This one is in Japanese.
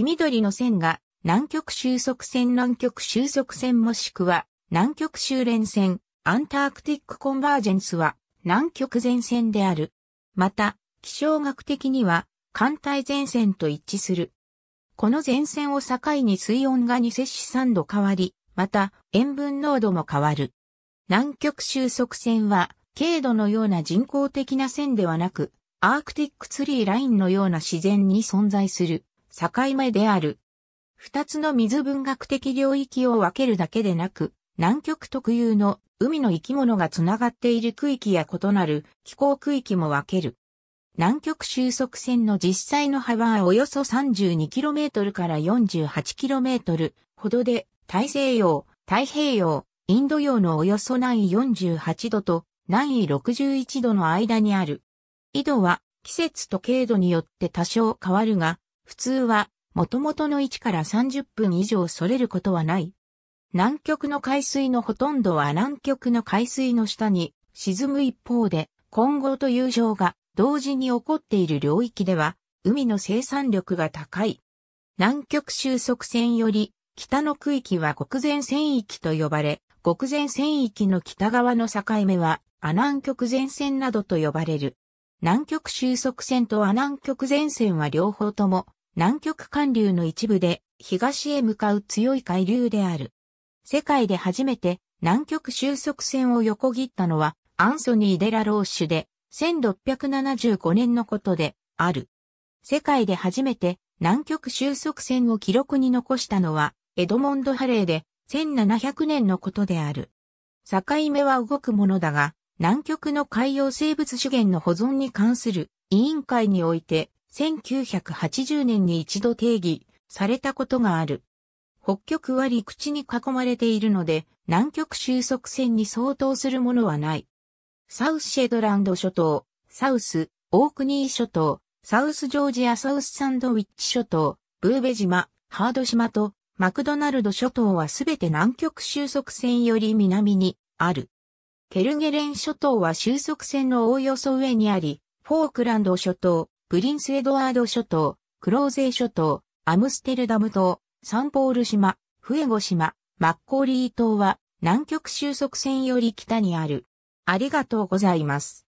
黄緑の線が南極収束線南極収束線もしくは南極修練線アンタークティックコンバージェンスは南極前線である。また、気象学的には寒帯前線と一致する。この前線を境に水温が2摂氏3度変わり、また塩分濃度も変わる。南極収束線は、軽度のような人工的な線ではなく、アークティックツリーラインのような自然に存在する境目である。二つの水文学的領域を分けるだけでなく、南極特有の海の生き物がつながっている区域や異なる気候区域も分ける。南極収束線の実際の幅はおよそ 32km から 48km ほどで、大西洋、太平洋、インド洋のおよそ南緯48度と南緯61度の間にある。緯度は季節と経度によって多少変わるが、普通は、元々の位置から30分以上逸れることはない。南極の海水のほとんどは南極の海水の下に沈む一方で、混合と友情が同時に起こっている領域では、海の生産力が高い。南極収束線より、北の区域は極前線域と呼ばれ、極前線域の北側の境目は、阿南極前線などと呼ばれる。南極収束線と阿南極前線は両方とも、南極寒流の一部で東へ向かう強い海流である。世界で初めて南極収束線を横切ったのはアンソニー・デラローシュで1675年のことである。世界で初めて南極収束線を記録に残したのはエドモンド・ハレーで1700年のことである。境目は動くものだが、南極の海洋生物資源の保存に関する委員会において1980年に一度定義されたことがある。北極は陸地に囲まれているので、南極収束線に相当するものはない。サウスシェドランド諸島、サウス、オークニー諸島、サウスジョージアサウスサンドウィッチ諸島、ブーベ島、ハード島とマクドナルド諸島はすべて南極収束線より南にある。ケルゲレン諸島は収束線のおおよそ上にあり、フォークランド諸島、プリンスエドワード諸島、クローゼー諸島、アムステルダム島、サンポール島、フエゴ島、マッコーリー島は南極収束線より北にある。ありがとうございます。